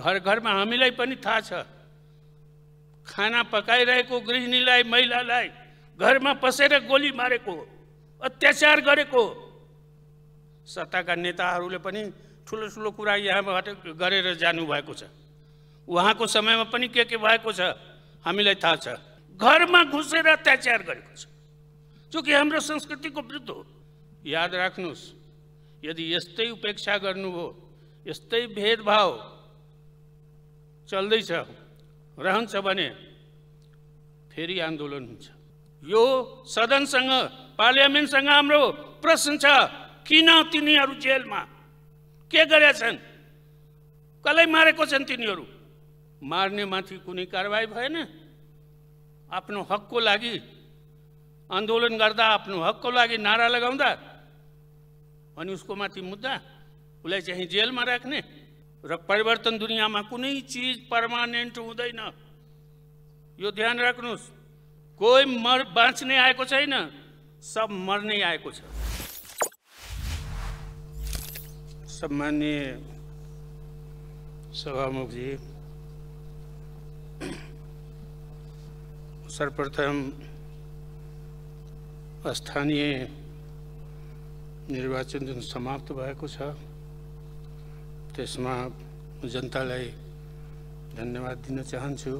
घर घरमा हामीलाई पनि थाहा छ खाना पकाइरहेको गृहिणीलाई महिलालाई घरमा पसेर गोली मारेको अत्याचार गरेको सत्ताका नेताहरूले पनि ठुलो ठुलो कुरा यहाँबाट गरेर जानुभएको छ उहाँको समयमा पनि के के भएको छ हामीलाई थाहा छ घरमा घुसेर अत्याचार गरेको छ जो कि हाम्रो संस्कृतिको विरुद्ध हो याद राख्नुहोस् यदि यस्तै उपेक्षा गर्नुभयो यस्तै भेदभाव चल्दैछ रहन्छ भने फेरि आन्दोलन हुन्छ यो सदनसँग पार्लियामेन्टसँग हाम्रो प्रश्न छ किन तिनीहरू जेलमा के गरेछन् कसलाई मारेको छन् तिनीहरू मार्ने माथि कुनै कारवाही भएन आफ्नो हकको लागि आन्दोलन गर्दा आफ्नो हकको लागि नारा लगाउँदा अनि उसको माथि मुद्दा उसलाई चाहिँ जेलमा राख्ने र परिवर्तन दुनियाँमा कुनै चिज पर्मानेन्ट हुँदैन यो ध्यान राख्नुहोस् कोही मर बाँच्ने आएको छैन सब मर्नै आएको छ सम्मान्य सभामुखजी सर्वप्रथम स्थानीय निर्वाचन जुन समाप्त भएको छ त्यसमा जनतालाई धन्यवाद दिन चाहन्छु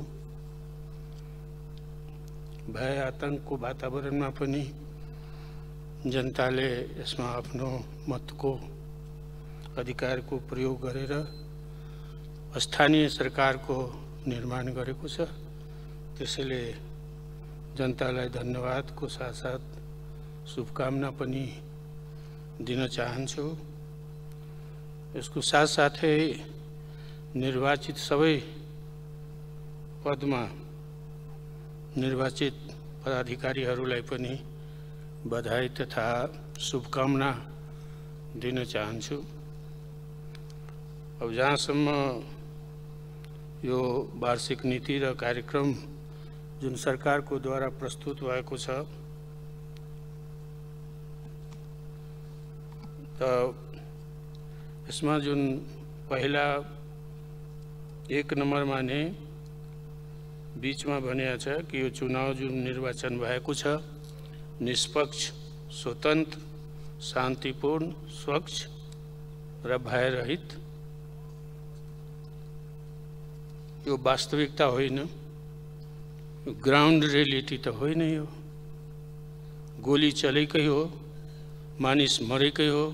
भय आतङ्कको वातावरणमा पनि जनताले यसमा आफ्नो मतको अधिकारको प्रयोग गरेर स्थानीय सरकारको निर्माण गरेको छ त्यसैले जनतालाई धन्यवादको साथसाथ शुभकामना पनि दिन चाहन्छु इसको साथ साथसाथै निर्वाचित पद में निर्वाचित पदाधिकारी बधाई तथा शुभकामना दिन चाहू अब जहांसम यो वार्षिक नीति र कार्यक्रम जो सरकार को द्वारा प्रस्तुत हो इसमें जो पहला एक नंबर में नहीं बीच में भाया अच्छा कि यो चुनाव जो निर्वाचन भाग निष्पक्ष स्वतंत्र शांतिपूर्ण स्वच्छ रयरहित यो वास्तविकता हो ग्राउंड रियलिटी तो हो गोली चलेक हो मानस मरेक हो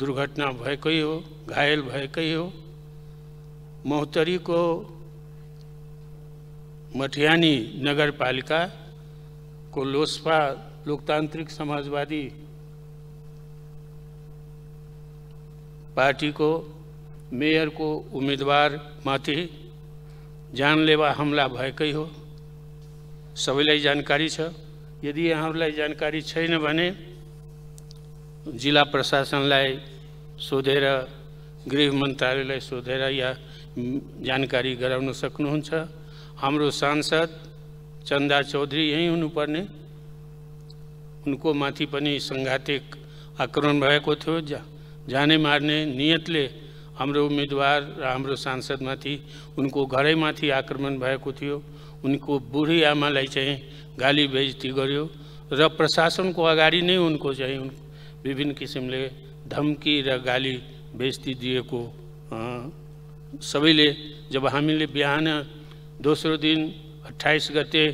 दुर्घटना भेक हो घायल भेक हो को मटियानी नगरपालिक को लोसपा लोकतांत्रिक समाजवादी पार्टी को मेयर को उम्मीदवार माथि जानलेवा हमला भेक हो सबला जानकारी यदि यहाँ जानकारी छेन जिल्ला प्रशासनलाई सोधेर गृह मन्त्रालयलाई सोधेर या जानकारी गराउन सक्नुहुन्छ हाम्रो सांसद चन्दा चौधरी यहीँ हुनुपर्ने उनको माथि पनि सङ्घातिक आक्रमण भएको थियो जा जाने मार्ने नियतले हाम्रो उम्मेदवार र हाम्रो सांसदमाथि उनको घरैमाथि आक्रमण भएको थियो उनको बुढी आमालाई चाहिँ गाली बेजती गर्यो र प्रशासनको अगाडि नै उनको चाहिँ विभिन्न किसिमले धमकी र गाली बेचती दिएको हाँ। सबैले जब हामीले बिहान दोस्रो दिन अट्ठाइस गते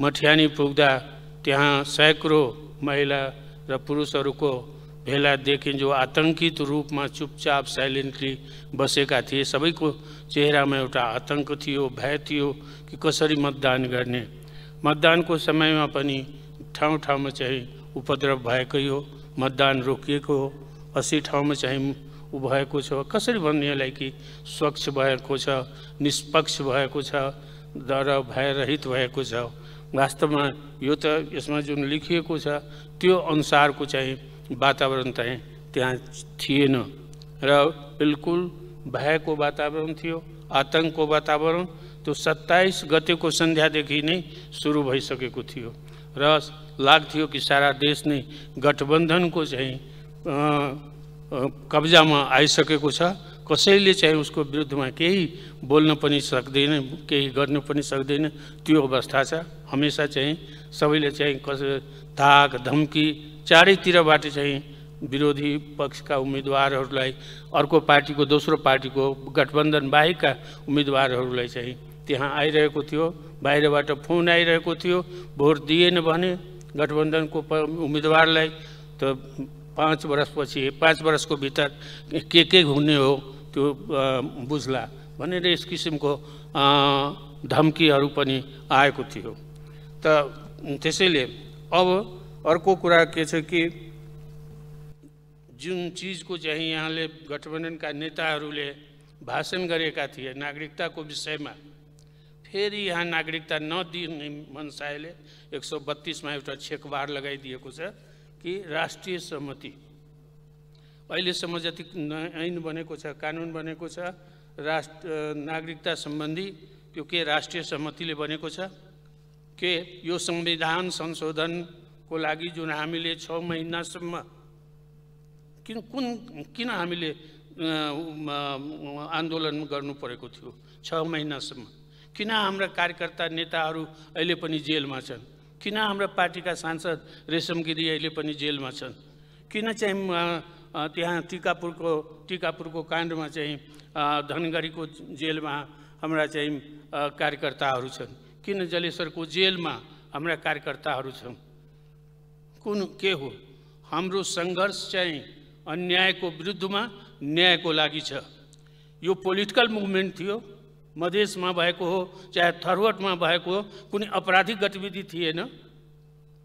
मठियानी पुग्दा त्यहाँ सैकड़ों महिला र पुरुषहरूको भेला देखेँ जो आतंकित रूपमा चुपचाप साइलेन्टली बसेका थिए सबैको चेहरामा एउटा आतंक थियो भय थियो कि कसरी मतदान गर्ने मतदानको समयमा पनि ठाउँ ठाउँमा चाहिँ उपद्रव भएकै हो मतदान रोकिएको असी ठाउँमा चाहिँ ऊ भएको छ कसरी भन्ने कि स्वच्छ भएको छ निष्पक्ष भएको छ भयरहित भएको छ वास्तवमा यो त यसमा जुन लेखिएको छ त्यो अनुसारको चाहिँ वातावरण चाहिँ त्यहाँ थिएन र बिल्कुल भयको वातावरण थियो आतङ्कको वातावरण त्यो सत्ताइस गतेको सन्ध्यादेखि नै सुरु भइसकेको थियो र लाग्थ्यो कि सारा देश नै गठबन्धनको चाहिँ कब्जामा आइसकेको छ कसैले चाहिँ उसको विरुद्धमा केही बोल्न पनि सक्दैन केही गर्न पनि सक्दैन त्यो अवस्था छ हमेसा चाहिँ सबैले चाहिँ कस धाक धम्की चारैतिरबाट चाहिँ विरोधी पक्षका उम्मेदवारहरूलाई अर्को पार्टीको दोस्रो पार्टीको गठबन्धन बाहेकका उम्मेदवारहरूलाई चाहिँ आई आइरहेको थियो बाहिरबाट फोन आइरहेको थियो भोट दिएन भने गठबन्धनको उम्मेदवारलाई त पाँच वर्षपछि पाँच वर्षको भित्र के के हुने हो त्यो बुझ्ला भनेर यस किसिमको धम्कीहरू पनि आएको थियो त त्यसैले अब अर्को कुरा के छ कि जुन चिजको चाहिँ यहाँले गठबन्धनका नेताहरूले भाषण गरेका थिए नागरिकताको विषयमा फेरि यहाँ नागरिकता नदिने मनसायले एक सौ बत्तिसमा एउटा छेकबार लगाइदिएको छ कि राष्ट्रिय सहमति अहिलेसम्म जति ऐन बनेको छ कानुन बनेको छ राष्ट्र नागरिकता सम्बन्धी त्यो के राष्ट्रिय सहमतिले बनेको छ के यो संविधान संशोधनको लागि जुन हामीले छ महिनासम्म किन कुन किन हामीले आन्दोलन गर्नु परेको थियो छ महिनासम्म किन हाम्रा कार्यकर्ता नेताहरू अहिले पनि जेलमा छन् किन हाम्रा पार्टीका सांसद रेशम गिरी अहिले पनि जेलमा छन् किन चाहिँ त्यहाँ टिकापुरको टिकापुरको काण्डमा चाहिँ धनगढीको जेलमा हाम्रा चाहिँ कार्यकर्ताहरू छन् किन जलेश्वरको जेलमा हाम्रा कार्यकर्ताहरू छन् कुन के हो हाम्रो सङ्घर्ष चाहिँ अन्यायको विरुद्धमा न्यायको लागि छ यो पोलिटिकल मुभमेन्ट थियो मधेसमा भएको हो चाहे थरवटमा भएको हो कुनै अपराधिक गतिविधि थिएन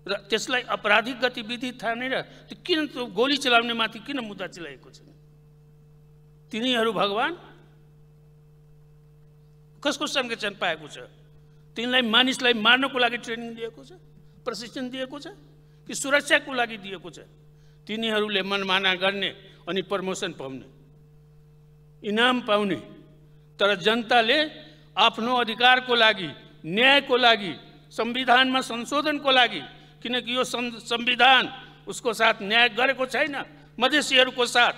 र त्यसलाई अपराधिक गतिविधि थानेर त्यो किन त्यो गोली चलाउने माथि किन मुद्दा चलाएको छ तिनीहरू भगवान् कसको संरक्षण पाएको छ तिनलाई मानिसलाई मार्नको लागि ट्रेनिङ दिएको छ प्रशिक्षण दिएको छ कि सुरक्षाको लागि दिएको छ तिनीहरूले मनमाना गर्ने अनि प्रमोसन पाउने इनाम पाउने तर जनताले आफ्नो अधिकारको लागि न्यायको लागि संविधानमा संशोधनको लागि किनकि यो संविधान उसको साथ न्याय गरेको छैन मधेसीहरूको साथ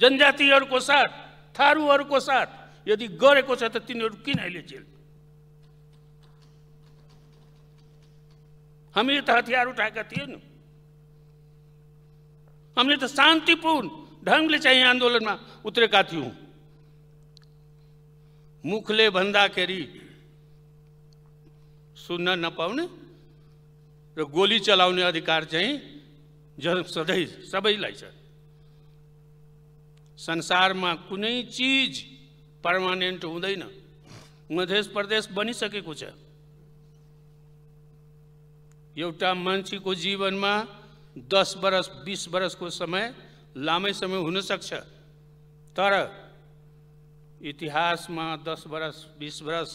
जनजातिहरूको साथ थारूहरूको साथ यदि गरेको छ त तिनीहरू किन अहिले जेल हामीले त हतियार उठाएका थिएनौँ हामीले त शान्तिपूर्ण ढङ्गले चाहिँ आन्दोलनमा उत्रेका थियौँ मुखले भन्दा भन्दाखेरि सुन्न नपाउने र गोली चलाउने अधिकार चाहिँ जन सधैँ सबैलाई छ संसारमा कुनै चिज पर्मानेन्ट हुँदैन मध्य प्रदेश बनिसकेको छ एउटा मान्छेको जीवनमा दस वर्ष बिस वर्षको समय लामै समय हुनसक्छ तर इतिहासमा दस वर्ष बिस वर्ष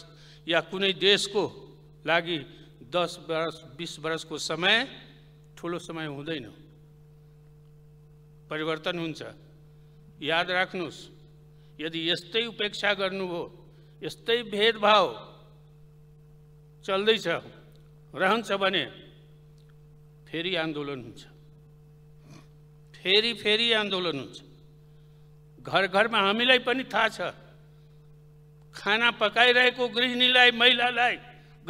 या कुनै देशको लागि दस वर्ष बिस वर्षको समय ठुलो समय हुँदैन परिवर्तन हुन्छ याद राख्नुहोस् यदि यस्तै उपेक्षा गर्नुभयो यस्तै भेदभाव चल्दैछ रहन्छ भने फेरि आन्दोलन हुन्छ फेरि फेरि आन्दोलन हुन्छ घर घरमा हामीलाई पनि थाहा छ खाना पकाइरहेको गृहिणीलाई महिलालाई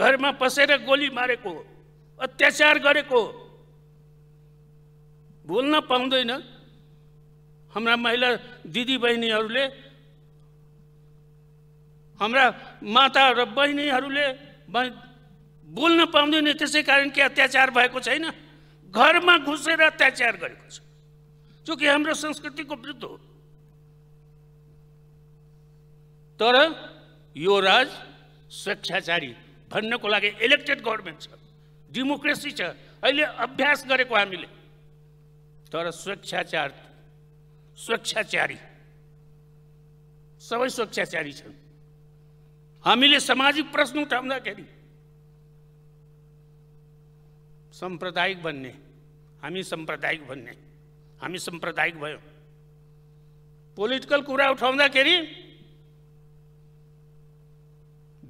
घरमा पसेर गोली मारेको अत्याचार गरेको बोल्न पाउँदैन हाम्रा महिला दिदी बहिनीहरूले हाम्रा माता र बहिनीहरूले बोल्न पाउँदैन त्यसै कारण कि अत्याचार भएको छैन घरमा घुसेर अत्याचार गरेको छ जो कि हाम्रो संस्कृतिको विरुद्ध हो तर यो राज स्वेच्छाचारी भन्नको लागि इलेक्टेड गभर्मेन्ट छ डेमोक्रेसी छ अहिले अभ्यास गरेको हामीले तर स्वेच्छाचार स्वेच्छाचारी सबै स्वेच्छाचारी छन् हामीले सामाजिक प्रश्न उठाउँदाखेरि साम्प्रदायिक बन्ने हामी साम्प्रदायिक भन्ने हामी साम्प्रदायिक भयौँ पोलिटिकल कुरा उठाउँदाखेरि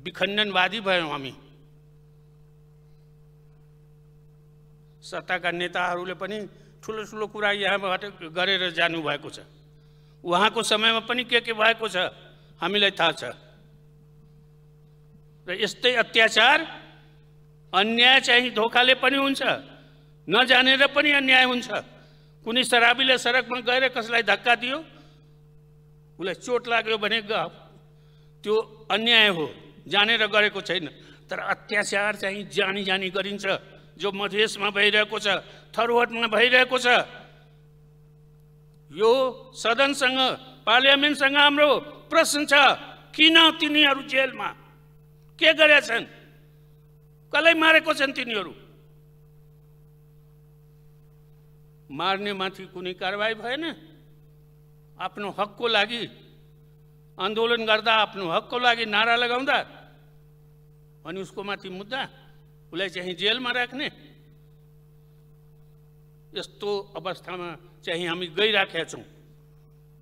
विखण्डनवादी भयौँ हामी सत्ताका नेताहरूले पनि ठुलो ठुलो कुरा यहाँबाट गरेर जानुभएको छ उहाँको समयमा पनि के के भएको छ हामीलाई थाहा छ र यस्तै अत्याचार अन्याय चाहिँ धोकाले पनि हुन्छ नजानेर पनि अन्याय हुन्छ कुनै शराबीले सडकमा गएर कसैलाई धक्का दियो उसलाई चोट लाग्यो भने त्यो अन्याय हो जानेर गरेको छैन तर अत्याचार चाहिँ जानी जानी गरिन्छ जो मधेसमा भइरहेको छ थरुवटमा भइरहेको छ यो सदनसँग पार्लियामेन्टसँग हाम्रो प्रश्न छ किन तिनीहरू जेलमा के गरेका छन् कसलाई मारेको छन् तिनीहरू मार्नेमाथि कुनै कारवाही भएन आफ्नो हकको लागि आन्दोलन गर्दा आफ्नो हकको लागि नारा लगाउँदा अनि उसको माथि मुद्दा उसलाई चाहिँ जेलमा राख्ने यस्तो अवस्थामा चाहिँ हामी गइराखेका छौँ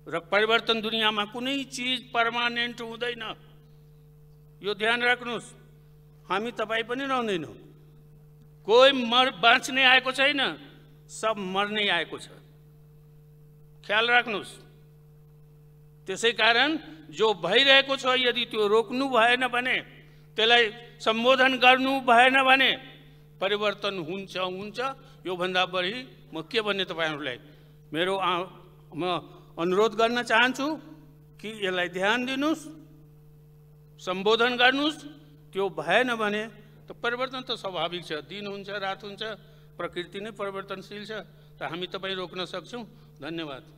र परिवर्तन दुनियाँमा कुनै चिज पर्मानेन्ट हुँदैन यो ध्यान राख्नुहोस् हामी तपाईँ पनि रहँदैनौँ कोही मर बाँच्ने आएको छैन सब मर्ने आएको छ ख्याल राख्नुहोस् त्यसै कारण जो भइरहेको छ यदि त्यो रोक्नु भएन भने त्यसलाई सम्बोधन गर्नु भएन भने परिवर्तन हुन्छ हुन्छ योभन्दा बढी म के भन्ने तपाईँहरूलाई मेरो म अनुरोध गर्न चाहन्छु कि यसलाई ध्यान दिनुहोस् सम्बोधन गर्नुहोस् त्यो भएन भने त परिवर्तन त स्वाभाविक छ दिन हुन्छ रात हुन्छ प्रकृति नै परिवर्तनशील छ त हामी तपाईँ रोक्न सक्छौँ धन्यवाद